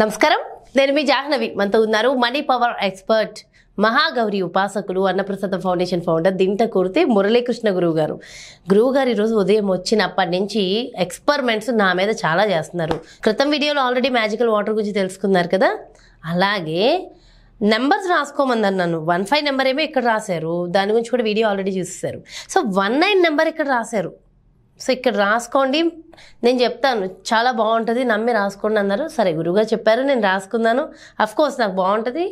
నమస్కారం నేను మీ జాహ్నవి మనతో ఉన్నారు మనీ పవర్ ఎక్స్పర్ట్ మహాగౌరి ఉపాసకులు అన్నప్రసాద ఫౌండేషన్ ఫౌండర్ దింట కూరితే మురళీకృష్ణ గురువు గారు గురువు గారు ఈరోజు ఉదయం వచ్చినప్పటి నుంచి ఎక్స్పెరిమెంట్స్ నా మీద చాలా చేస్తున్నారు క్రితం వీడియోలో ఆల్రెడీ మ్యాజికల్ వాటర్ గురించి తెలుసుకున్నారు కదా అలాగే నెంబర్స్ రాసుకోమన్నారు నన్ను వన్ ఫైవ్ నెంబర్ ఏమో ఇక్కడ రాశారు దాని గురించి కూడా వీడియో ఆల్రెడీ చూసేసారు సో వన్ నైన్ నెంబర్ ఇక్కడ రాశారు సో ఇక్కడ రాసుకోండి నేను చెప్తాను చాలా బాగుంటుంది నమ్మి రాసుకోండి అన్నారు సరే గురువుగారు చెప్పారు నేను రాసుకున్నాను కోర్స్ నాకు బాగుంటుంది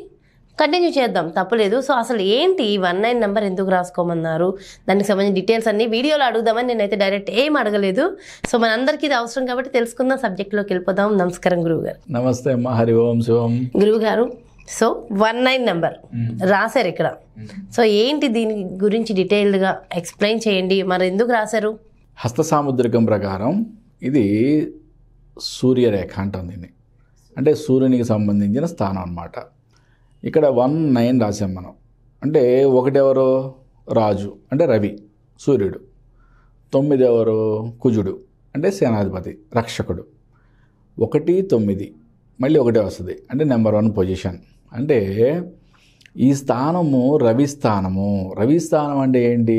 కంటిన్యూ చేద్దాం తప్పలేదు సో అసలు ఏంటి ఈ వన్ నైన్ నెంబర్ ఎందుకు రాసుకోమన్నారు దానికి సంబంధించిన డీటెయిల్స్ అన్ని వీడియోలో అడుగుదామని నేనైతే డైరెక్ట్ ఏం అడగలేదు సో మనందరికీ ఇది అవసరం కాబట్టి తెలుసుకుందాం సబ్జెక్ట్లోకి వెళ్ళిపోదాం నమస్కారం గురువుగారు నమస్తే అమ్మ హరి ఓం శివం గురువుగారు సో వన్ నైన్ నెంబర్ రాశారు ఇక్కడ సో ఏంటి దీని గురించి డీటెయిల్డ్గా ఎక్స్ప్లెయిన్ చేయండి మరి ఎందుకు రాశారు హస్త సాముద్రికం ప్రకారం ఇది సూర్యరేఖ అంటాం దీన్ని అంటే సూర్యునికి సంబంధించిన స్థానం అనమాట ఇక్కడ వన్ నైన్ రాశాం మనం అంటే ఒకటెవరు రాజు అంటే రవి సూర్యుడు తొమ్మిది ఎవరు కుజుడు అంటే సేనాధిపతి రక్షకుడు ఒకటి తొమ్మిది మళ్ళీ ఒకటే వస్తుంది అంటే నెంబర్ వన్ పొజిషన్ అంటే ఈ స్థానము రవి స్థానము రవి స్థానం అంటే ఏంటి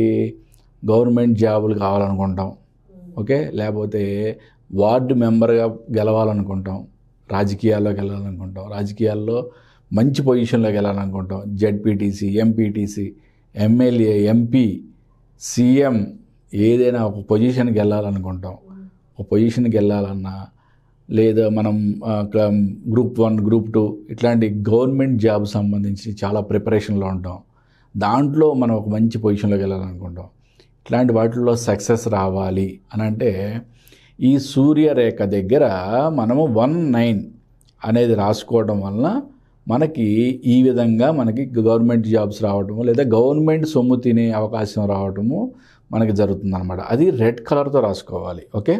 గవర్నమెంట్ జాబులు కావాలనుకుంటాం ఓకే లేకపోతే వార్డు మెంబర్గా గెలవాలనుకుంటాం రాజకీయాల్లోకి వెళ్ళాలనుకుంటాం రాజకీయాల్లో మంచి పొజిషన్లోకి వెళ్ళాలనుకుంటాం ZPTC MPTC MLA MP CM ఏదైనా ఒక పొజిషన్కి వెళ్ళాలనుకుంటాం ఒక పొజిషన్కి వెళ్ళాలన్నా లేదా మనం గ్రూప్ వన్ గ్రూప్ టూ ఇట్లాంటి గవర్నమెంట్ జాబ్ సంబంధించి చాలా ప్రిపరేషన్లో ఉంటాం దాంట్లో మనం ఒక మంచి పొజిషన్లోకి వెళ్ళాలనుకుంటాం ఇట్లాంటి వాటిల్లో సక్సెస్ రావాలి అని అంటే ఈ సూర్యరేఖ దగ్గర మనము వన్ నైన్ అనేది రాసుకోవడం వలన మనకి ఈ విధంగా మనకి గవర్నమెంట్ జాబ్స్ రావటము లేదా గవర్నమెంట్ సొమ్ము తినే అవకాశం రావటము మనకి జరుగుతుంది అనమాట అది రెడ్ కలర్తో రాసుకోవాలి ఓకే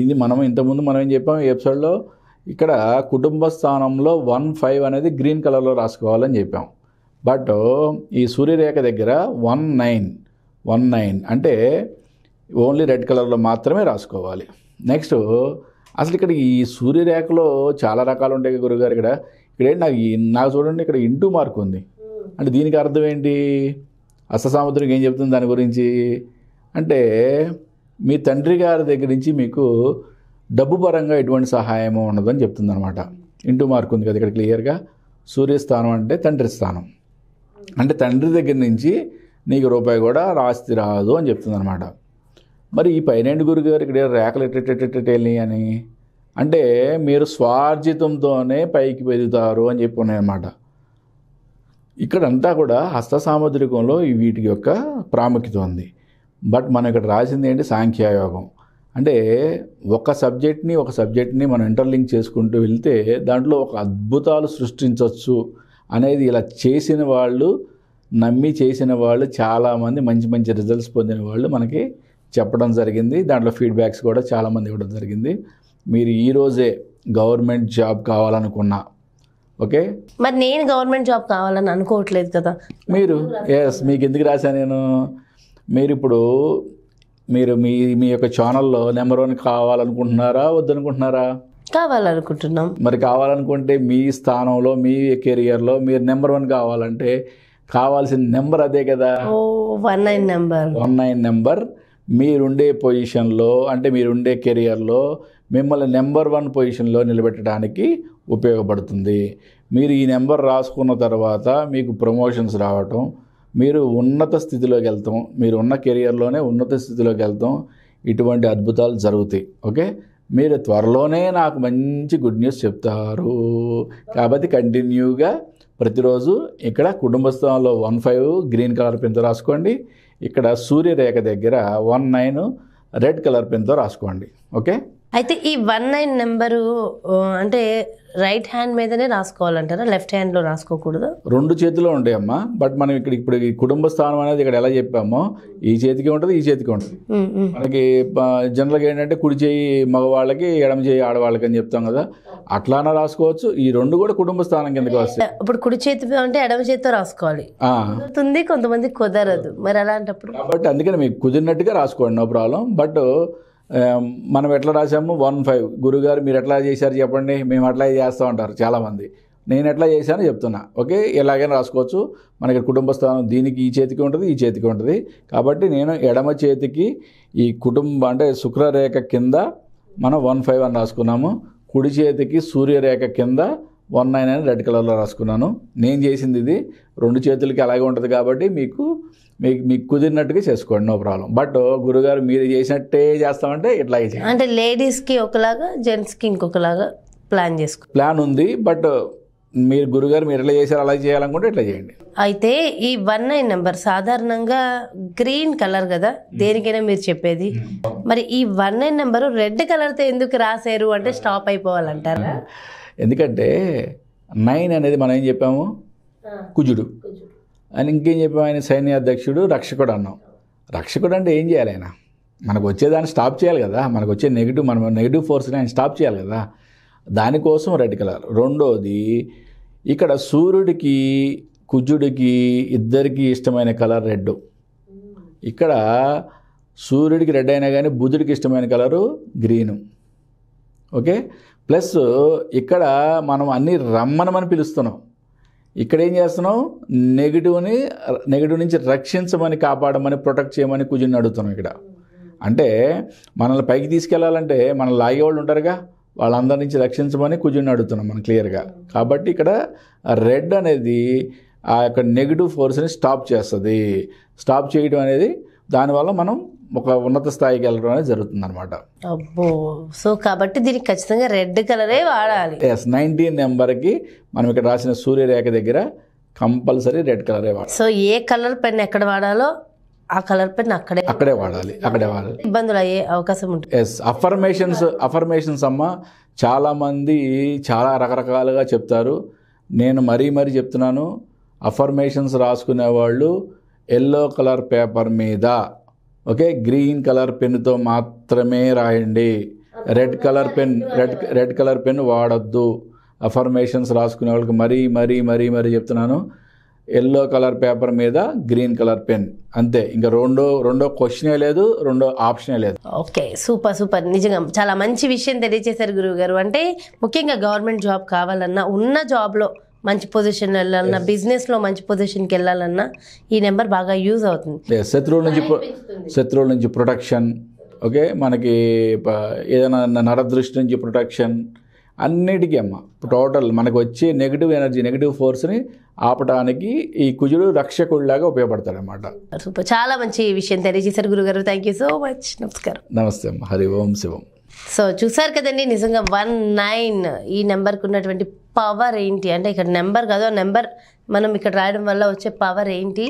ఇది మనం ఇంతకుముందు మనం ఏం చెప్పాం ఎపిసోడ్లో ఇక్కడ కుటుంబ స్థానంలో వన్ ఫైవ్ అనేది గ్రీన్ కలర్లో రాసుకోవాలని చెప్పాం బట్ ఈ సూర్యరేఖ దగ్గర వన్ నైన్ వన్ నైన్ అంటే ఓన్లీ రెడ్ కలర్లో మాత్రమే రాసుకోవాలి నెక్స్ట్ అసలు ఇక్కడ ఈ సూర్యరేఖలో చాలా రకాలు ఉంటాయి గురుగారు ఇక్కడ ఇక్కడ నాకు నాకు చూడండి ఇక్కడ ఇంటూ మార్క్ ఉంది అంటే దీనికి అర్థం ఏంటి అస్తసాముద్రం ఏం చెప్తుంది దాని గురించి అంటే మీ తండ్రి గారి దగ్గర నుంచి మీకు డబ్బు పరంగా ఎటువంటి సహాయం ఉండదని చెప్తుంది అనమాట ఇంటూ మార్క్ ఉంది కదా ఇక్కడ క్లియర్గా సూర్యస్థానం అంటే తండ్రి స్థానం అంటే తండ్రి దగ్గర నుంచి నీకు రూపాయి కూడా రాస్తి రాదు అని చెప్తుందన్నమాట మరి ఈ పైనేండు గారు ఇక్కడ రేఖలు ఎట్టెట్టెట్టెట్టెళ్ళి అని అంటే మీరు స్వార్జితంతోనే పైకి పెరుగుతారు అని చెప్పి ఉన్నాయన్నమాట ఇక్కడంతా కూడా హస్త సాముద్రికంలో వీటి యొక్క ప్రాముఖ్యత ఉంది బట్ మనం ఇక్కడ రాసింది ఏంటి సాంఖ్యాయోగం అంటే ఒక సబ్జెక్ట్ని ఒక సబ్జెక్ట్ని మనం ఇంటర్లింక్ చేసుకుంటూ వెళ్తే దాంట్లో ఒక అద్భుతాలు సృష్టించవచ్చు అనేది ఇలా చేసిన వాళ్ళు నమ్మి చేసిన వాళ్ళు చాలామంది మంచి మంచి రిజల్ట్స్ పొందిన వాళ్ళు మనకి చెప్పడం జరిగింది దాంట్లో ఫీడ్బ్యాక్స్ కూడా చాలామంది ఇవ్వడం జరిగింది మీరు ఈరోజే గవర్నమెంట్ జాబ్ కావాలనుకున్నా ఓకే మరి నేను గవర్నమెంట్ జాబ్ కావాలని అనుకోవట్లేదు కదా మీరు ఎస్ మీకు ఎందుకు రాశా నేను మీరు ఇప్పుడు మీరు మీ మీ యొక్క ఛానల్లో నెంబర్ వన్ కావాలనుకుంటున్నారా వద్దనుకుంటున్నారా కావాలనుకుంటున్నాం మరి కావాలనుకుంటే మీ స్థానంలో మీ కెరియర్లో మీరు నెంబర్ వన్ కావాలంటే కావాల్సిన నెంబర్ అదే కదా one nine number one nine number మీరుండే పొజిషన్లో అంటే మీరుండే కెరియర్లో మిమ్మల్ని నెంబర్ వన్ పొజిషన్లో నిలబెట్టడానికి ఉపయోగపడుతుంది మీరు ఈ నెంబర్ రాసుకున్న తర్వాత మీకు ప్రమోషన్స్ రావటం మీరు ఉన్నత స్థితిలోకి వెళ్తాం మీరు ఉన్న కెరియర్లోనే ఉన్నత స్థితిలోకి వెళ్తాం ఇటువంటి అద్భుతాలు జరుగుతాయి ఓకే మీరు త్వరలోనే నాకు మంచి గుడ్ న్యూస్ చెప్తారు కాబట్టి కంటిన్యూగా ప్రతిరోజు ఇక్కడ కుటుంబ స్థానంలో వన్ ఫైవ్ గ్రీన్ కలర్ పెన్తో రాసుకోండి ఇక్కడ సూర్యరేఖ దగ్గర వన్ నైన్ రెడ్ కలర్ పెన్తో రాసుకోండి ఓకే అయితే ఈ వన్ నైన్ నెంబరు అంటే రైట్ హ్యాండ్ మీదనే రాసుకోవాలంటారా లెఫ్ట్ హ్యాండ్లో రాసుకోకూడదు రెండు చేతిలో అమ్మా బట్ మనం ఇక్కడ ఇప్పుడు ఈ కుటుంబ స్థానం అనేది ఇక్కడ ఎలా చెప్పామో ఈ చేతికి ఉంటుంది ఈ చేతికి ఉంటుంది మనకి జనరల్గా ఏంటంటే కుడి చేయి మగవాళ్ళకి ఎడమ చేయి ఆడవాళ్ళకి అని చెప్తాం కదా అట్లానే రాసుకోవచ్చు ఈ రెండు కూడా కుటుంబ స్థానం కిందకి వస్తాయి ఇప్పుడు కుడి చేతి అంటే ఎడమ చేతితో రాసుకోవాలి కుదురుతుంది కొంతమంది కుదరదు మరి అలాంటప్పుడు కాబట్టి అందుకని మీకు కుదిరినట్టుగా రాసుకోండి నో ప్రాబ్లం బట్ మనం ఎట్లా రాసాము వన్ ఫైవ్ గురుగారు మీరు ఎట్లా చేశారు చెప్పండి మేము అట్లా చేస్తూ ఉంటారు చాలామంది నేను ఎట్లా చేశానో చెప్తున్నా ఓకే ఎలాగైనా రాసుకోవచ్చు మనకి కుటుంబ స్థానం దీనికి ఈ చేతికి ఉంటుంది ఈ చేతికి ఉంటుంది కాబట్టి నేను ఎడమ చేతికి ఈ కుటుంబం అంటే శుక్రరేఖ కింద మనం వన్ ఫైవ్ అని రాసుకున్నాము కుడి చేతికి సూర్యరేఖ కింద వన్ నైన్ అని రెడ్ కలర్లో రాసుకున్నాను నేను చేసింది ఇది రెండు చేతులకి అలాగే ఉంటుంది కాబట్టి మీకు మీకు మీకు కుదిరినట్టుగా చేసుకోండి నో ప్రాబ్లం బట్ గురుగారు మీరు చేసినట్టే చేస్తామంటే ఇట్లా చేయండి అంటే లేడీస్కి ఒకలాగా జెంట్స్కి ఇంకొకలాగా ప్లాన్ చేసుకో ప్లాన్ ఉంది బట్ మీరు గురుగారు మీరు ఎట్లా చేశారు అలా చేయాలనుకుంటే ఇట్లా చేయండి అయితే ఈ వన్ నైన్ నెంబర్ సాధారణంగా గ్రీన్ కలర్ కదా hmm. దేనికైనా మీరు చెప్పేది hmm. మరి ఈ వన్ నైన్ నెంబర్ రెడ్ కలర్తో ఎందుకు రాసేరు అంటే స్టాప్ అయిపోవాలంటారా ఎందుకంటే నైన్ అనేది మనం ఏం చెప్పాము కుజుడు అని ఇంకేం చెప్పాం ఆయన సైన్యాధ్యక్షుడు రక్షకుడు అన్నాం రక్షకుడు అంటే ఏం చేయాలి ఆయన మనకు వచ్చేదాన్ని స్టాప్ చేయాలి కదా మనకు వచ్చే నెగిటివ్ మనం నెగిటివ్ ఫోర్స్ని ఆయన స్టాప్ చేయాలి కదా దానికోసం రెడ్ కలర్ రెండోది ఇక్కడ సూర్యుడికి కుజుడికి ఇద్దరికి ఇష్టమైన కలర్ రెడ్ ఇక్కడ సూర్యుడికి రెడ్ అయినా కానీ బుధుడికి ఇష్టమైన కలరు గ్రీను ఓకే ప్లస్ ఇక్కడ మనం అన్ని రమ్మనమని పిలుస్తున్నాం ఇక్కడ ఏం చేస్తున్నాం నెగిటివ్ని నెగిటివ్ నుంచి రక్షించమని కాపాడమని ప్రొటెక్ట్ చేయమని కుజుని అడుగుతున్నాం ఇక్కడ అంటే మనల్ని పైకి తీసుకెళ్లాలంటే మన వాళ్ళు ఉంటారుగా వాళ్ళందరి నుంచి రక్షించమని కుజుని అడుగుతున్నాం మనం క్లియర్గా కాబట్టి ఇక్కడ రెడ్ అనేది ఆ యొక్క నెగిటివ్ ఫోర్స్ని స్టాప్ చేస్తుంది స్టాప్ చేయడం అనేది దానివల్ల మనం ఒక ఉన్నత స్థాయికి వెళ్ళడం అనేది జరుగుతుంది అనమాట అబ్బో సో కాబట్టి దీనికి ఖచ్చితంగా రెడ్ కలరే వాడాలి ఎస్ నైన్టీన్ నెంబర్కి మనం ఇక్కడ రాసిన సూర్యరేఖ దగ్గర కంపల్సరీ రెడ్ కలరే వాడాలి సో ఏ కలర్ పెన్ ఎక్కడ వాడాలో ఆ కలర్ పెన్ అక్కడే అక్కడే వాడాలి అక్కడే వాడాలి ఇబ్బందులు అయ్యే అవకాశం ఉంటుంది ఎస్ అఫర్మేషన్స్ అఫర్మేషన్స్ అమ్మ చాలామంది చాలా రకరకాలుగా చెప్తారు నేను మరీ మరీ చెప్తున్నాను అఫర్మేషన్స్ రాసుకునే వాళ్ళు ఎల్లో కలర్ పేపర్ మీద ఓకే గ్రీన్ కలర్ పెన్తో మాత్రమే రాయండి red colour pen red red colour pen వాడద్దు అఫర్మేషన్స్ రాసుకునే వాళ్ళకి మరీ మరీ మరీ మరీ చెప్తున్నాను ఎల్లో కలర్ పేపర్ మీద గ్రీన్ కలర్ పెన్ అంతే ఇంకా రెండో రెండో క్వశ్చనే లేదు రెండో ఆప్షనే లేదు ఓకే సూపర్ సూపర్ నిజంగా చాలా మంచి విషయం తెలియజేశారు గురువు గారు అంటే ముఖ్యంగా గవర్నమెంట్ జాబ్ కావాలన్నా ఉన్న జాబ్లో మంచి పొజిషన్ వెళ్ళాలన్నా బిజినెస్లో మంచి పొజిషన్కి వెళ్ళాలన్నా ఈ నెంబర్ బాగా యూజ్ అవుతుంది శత్రువుల నుంచి శత్రువుల నుంచి ప్రొటెక్షన్ ఓకే మనకి ఏదైనా నరదృష్టి నుంచి ప్రొటెక్షన్ అన్నిటికీ అమ్మ టోటల్ మనకు వచ్చే నెగిటివ్ ఎనర్జీ నెగిటివ్ ఫోర్స్ని ఆపడానికి ఈ కుజుడు రక్షకుడిలాగా ఉపయోగపడతాడు అనమాట సూపర్ చాలా మంచి విషయం తెలియజేశారు గురుగారు థ్యాంక్ యూ సో మచ్ నమస్కారం నమస్తే అమ్మ హరి ఓం శివం సో చూసారు కదండి నిజంగా వన్ నైన్ ఈ నెంబర్కి ఉన్నటువంటి పవర్ ఏంటి అంటే ఇక్కడ నెంబర్ కాదు ఆ నెంబర్ మనం ఇక్కడ రాయడం వల్ల వచ్చే పవర్ ఏంటి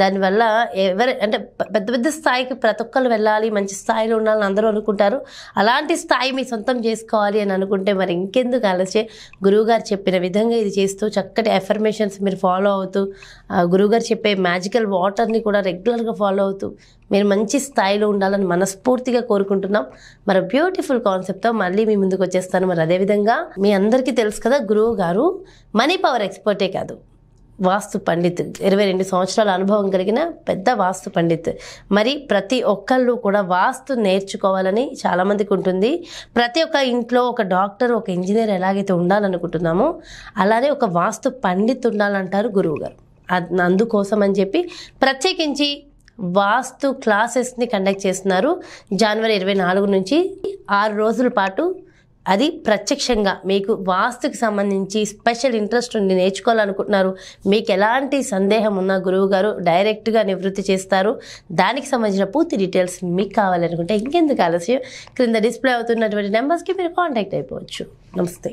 దానివల్ల ఎవరి అంటే పెద్ద పెద్ద స్థాయికి ప్రతి ఒక్కరు వెళ్ళాలి మంచి స్థాయిలో ఉండాలని అందరూ అనుకుంటారు అలాంటి స్థాయి మీ సొంతం చేసుకోవాలి అని అనుకుంటే మరి ఇంకెందుకు ఆలస్యం గురువుగారు చెప్పిన విధంగా ఇది చేస్తూ చక్కటి ఎఫర్మేషన్స్ మీరు ఫాలో అవుతూ గురువుగారు చెప్పే మ్యాజికల్ వాటర్ని కూడా రెగ్యులర్గా ఫాలో అవుతూ మీరు మంచి స్థాయిలో ఉండాలని మనస్ఫూర్తిగా కోరుకుంటున్నాం మరి బ్యూటిఫుల్ కాన్సెప్ట్తో మళ్ళీ మీ ముందుకు వచ్చేస్తాను మరి అదేవిధంగా మీ అందరికీ తెలుసు కదా గురువు గారు మనీ పవర్ ఎక్స్పర్టే కాదు వాస్తు పండిత్ ఇరవై రెండు సంవత్సరాల అనుభవం కలిగిన పెద్ద వాస్తు పండిత్ మరి ప్రతి ఒక్కళ్ళు కూడా వాస్తు నేర్చుకోవాలని చాలామందికి ఉంటుంది ప్రతి ఒక్క ఇంట్లో ఒక డాక్టర్ ఒక ఇంజనీర్ ఎలాగైతే ఉండాలనుకుంటున్నామో అలానే ఒక వాస్తు పండిత్ ఉండాలంటారు గురువు గారు అందుకోసం అని చెప్పి ప్రత్యేకించి వాస్తు క్లాసెస్ని కండక్ట్ చేస్తున్నారు జనవరి ఇరవై నాలుగు నుంచి ఆరు రోజుల పాటు అది ప్రత్యక్షంగా మీకు వాస్తుకి సంబంధించి స్పెషల్ ఇంట్రెస్ట్ ఉండి నేర్చుకోవాలనుకుంటున్నారు మీకు ఎలాంటి సందేహం ఉన్నా గురువు గారు డైరెక్ట్గా నివృత్తి చేస్తారు దానికి సంబంధించిన పూర్తి డీటెయిల్స్ మీకు కావాలనుకుంటే ఇంకెందుకు ఆలస్యం క్రింద డిస్ప్లే అవుతున్నటువంటి నెంబర్స్కి మీరు కాంటాక్ట్ అయిపోవచ్చు నమస్తే